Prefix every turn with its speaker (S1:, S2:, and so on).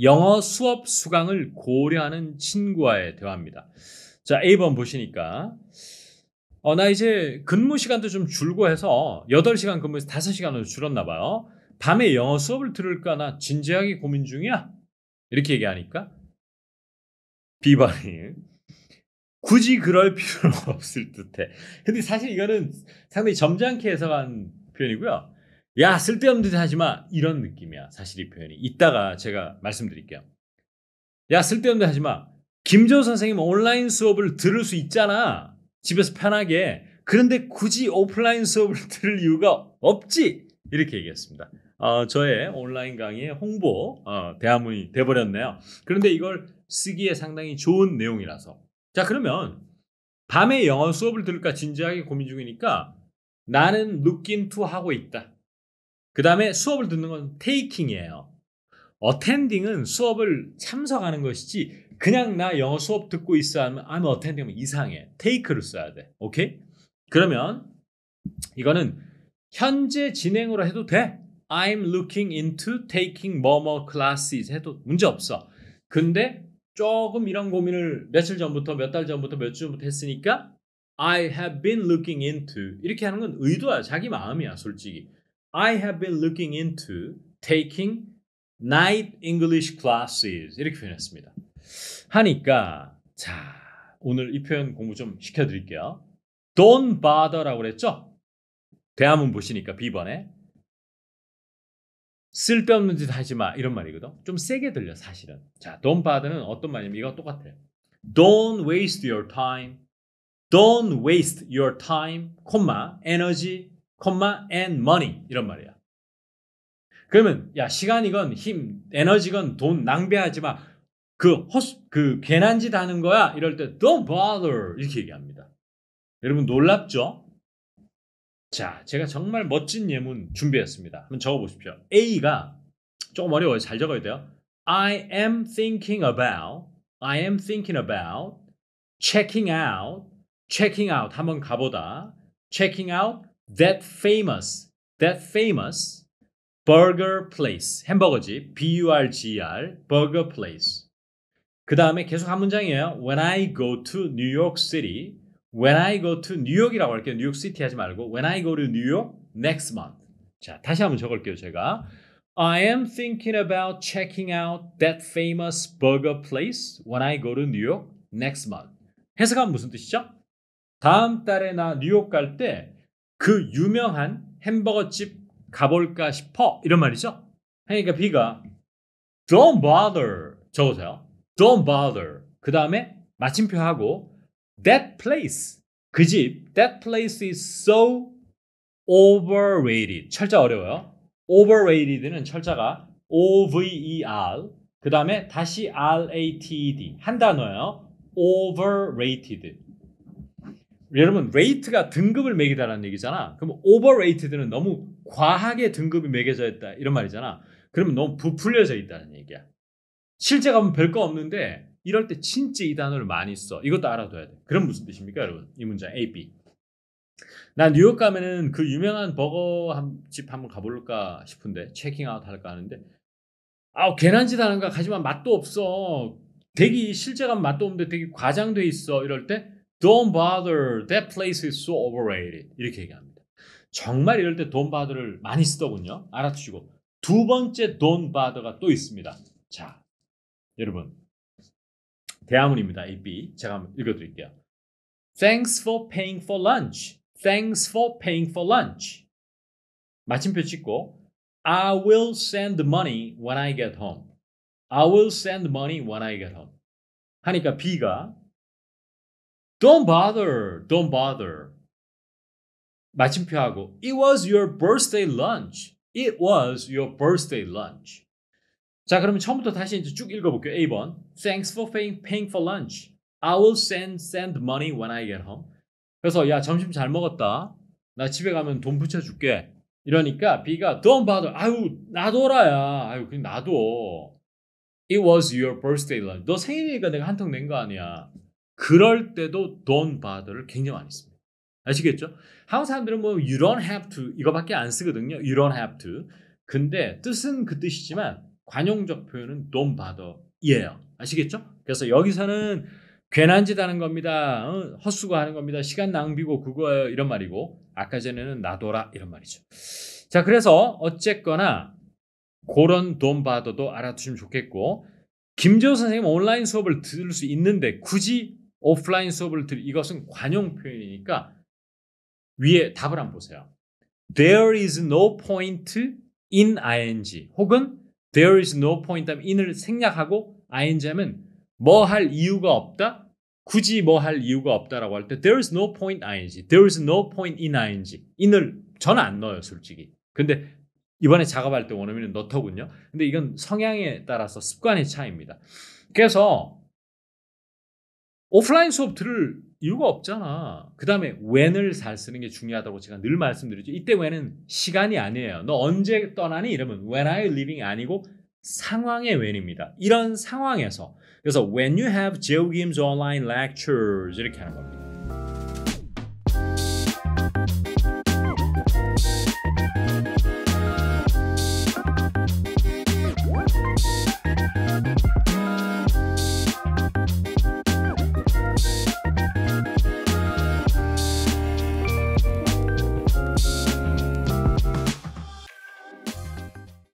S1: 영어 수업 수강을 고려하는 친구와의 대화입니다. 자, A번 보시니까 어, 나 이제 근무 시간도 좀 줄고 해서 8시간 근무에서 5시간으로 줄었나 봐요. 밤에 영어 수업을 들을까 나 진지하게 고민 중이야. 이렇게 얘기하니까 B반이 굳이 그럴 필요는 없을 듯해. 근데 사실 이거는 상당히 점잖게 해석한 표현이고요. 야 쓸데없는 짓 하지 마 이런 느낌이야 사실 이 표현이 이따가 제가 말씀드릴게요 야 쓸데없는 짓 하지 마 김재호 선생님 온라인 수업을 들을 수 있잖아 집에서 편하게 그런데 굳이 오프라인 수업을 들을 이유가 없지 이렇게 얘기했습니다 어, 저의 온라인 강의의 홍보 어, 대화문이 돼버렸네요 그런데 이걸 쓰기에 상당히 좋은 내용이라서 자 그러면 밤에 영어 수업을 들을까 진지하게 고민 중이니까 나는 looking to 하고 있다 그 다음에 수업을 듣는 건 테이킹이에요. 어텐딩은 수업을 참석하는 것이지 그냥 나 영어 수업 듣고 있어 하면 I'm 아, attending 뭐 이상해. 테이크를 써야 돼. 오케이? 그러면 이거는 현재 진행으로 해도 돼. I'm looking into taking more, more classes 해도 문제 없어. 근데 조금 이런 고민을 며칠 전부터 몇 달 전부터 몇 주 전부터 했으니까 I have been looking into 이렇게 하는 건 의도야. 자기 마음이야, 솔직히. I have been looking into taking night English classes 이렇게 표현했습니다. 하니까 자 오늘 이 표현 공부 좀 시켜드릴게요. Don't bother라고 그랬죠? 대화문 보시니까 비번에 쓸데없는 짓 하지 마 이런 말이거든. 좀 세게 들려 사실은. 자, don't bother는 어떤 말이냐면 이거 똑같아. Don't waste your time. Don't waste your time, 콤마, 에너지, and money 이런 말이야. 그러면 야 시간이건 힘, 에너지건 돈 낭비하지 마. 그 허수 그 괜한 짓 하는 거야 이럴 때 don't bother 이렇게 얘기합니다. 여러분 놀랍죠? 자, 제가 정말 멋진 예문 준비했습니다. 한번 적어 보십시오. A가 조금 어려워요. 잘 적어야 돼요. I am thinking about I am thinking about checking out checking out 한번 가보다 checking out that famous, that famous burger place. 햄버거집, B-U-R-G-R, burger place. 그 다음에 계속 한 문장이에요. When I go to New York City, when I go to New y o r k 이라고 할게요. New York City 하지 말고 when I go to New York next month. 자, 다시 한 번 적을게요, 제가. I am thinking about checking out that famous burger place when I go to New York next month. 해석하면 무슨 뜻이죠? 다음 달에 나 뉴욕 갈때 그 유명한 햄버거 집 가볼까 싶어 이런 말이죠. 그러니까 B가 don't bother 적으세요. don't bother 그 다음에 마침표 하고 that place 그 집 that place is so overrated 철자 어려워요. overrated는 철자가 o v e r 그 다음에 다시 r a t e d 한 단어예요. overrated 여러분 레이트가 등급을 매기다라는 얘기잖아. 그럼 오버레이트드는 너무 과하게 등급이 매겨져 있다 이런 말이잖아. 그러면 너무 부풀려져 있다는 얘기야. 실제 가면 별거 없는데 이럴 때 진짜 이 단어를 많이 써. 이것도 알아둬야 돼. 그럼 무슨 뜻입니까, 여러분? 이 문장 A, B. 나 뉴욕 가면은 그 유명한 버거 집 한번 가볼까 싶은데 체킹아웃 할까 하는데 아우 괜한 짓 하는 가 하지만 맛도 없어. 되게 실제 가면 맛도 없는데 되게 과장돼 있어. 이럴 때 Don't bother. That place is so overrated. 이렇게 얘기합니다. 정말 이럴 때 don't bother를 많이 쓰더군요. 알아두시고. 두 번째 don't bother가 또 있습니다. 자, 여러분. 대화문입니다. AB. 제가 한번 읽어드릴게요. Thanks for paying for lunch. Thanks for paying for lunch. 마침표 찍고 I will send money when I get home. I will send money when I get home. 하니까 B가 Don't bother, don't bother. 마침표하고 It was your birthday lunch. It was your birthday lunch. 자, 그러면 처음부터 다시 이제 쭉 읽어볼게요. A번. Thanks for paying, paying for lunch. I will send, send money when I get home. 그래서 야, 점심 잘 먹었다. 나 집에 가면 돈 붙여줄게. 이러니까 B가 Don't bother. 아유, 놔둬라야. 아유, 그냥 놔둬. It was your birthday lunch. 너 생일이니까 내가 한턱 낸 거 아니야. 그럴 때도 don't bother를 굉장히 많이 씁니다. 아시겠죠? 한국 사람들은 뭐 you don't have to 이거밖에 안 쓰거든요. you don't have to. 근데 뜻은 그 뜻이지만 관용적 표현은 don't bother이에요. 아시겠죠? 그래서 여기서는 괜한 짓 하는 겁니다. 어, 헛수고하는 겁니다. 시간 낭비고 그거예요. 이런 말이고 아까 전에는 놔둬라 이런 말이죠. 자 그래서 어쨌거나 그런 돈 받아도 알아두시면 좋겠고 김재호 선생님 온라인 수업을 들을 수 있는데 굳이 오프라인 수업을 들 이것은 관용 표현이니까 위에 답을 한번 보세요. There is no point in ing 혹은 there is no point 하면 in을 생략하고 ing 하면 뭐 할 이유가 없다. 굳이 뭐 할 이유가 없다라고 할 때 there is no point ing, there is no point in ing in을 저는 안 넣어요 솔직히. 근데 이번에 작업할 때 원어민은 넣더군요. 근데 이건 성향에 따라서 습관의 차이입니다. 그래서 오프라인 수업 들을 이유가 없잖아. 그 다음에 when을 잘 쓰는 게 중요하다고 제가 늘 말씀드리죠. 이때 when은 시간이 아니에요. 너 언제 떠나니? 이러면 when are you leaving 아니고 상황의 when입니다. 이런 상황에서 그래서 when you have Joe Kim's online lectures 이렇게 하는 겁니다.